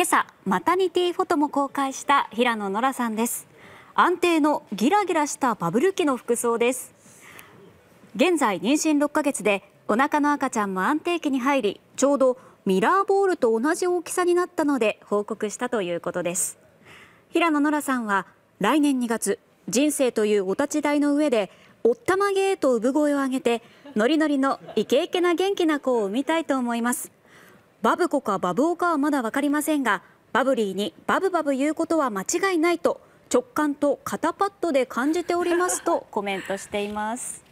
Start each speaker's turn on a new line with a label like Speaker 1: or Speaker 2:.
Speaker 1: 今朝マタニティフォトも公開した平野ノラさんです安定のギラギラしたバブル期の服装です現在妊娠6ヶ月でお腹の赤ちゃんも安定期に入りちょうどミラーボールと同じ大きさになったので報告したということです平野ノラさんは来年2月人生というお立ち台の上でおったまげーと産声を上げてノリノリのイケイケな元気な子を産みたいと思いますバブコかバブオかはまだ分かりませんがバブリーにバブバブ言うことは間違いないと直感と肩パッドで感じておりますとコメントしています。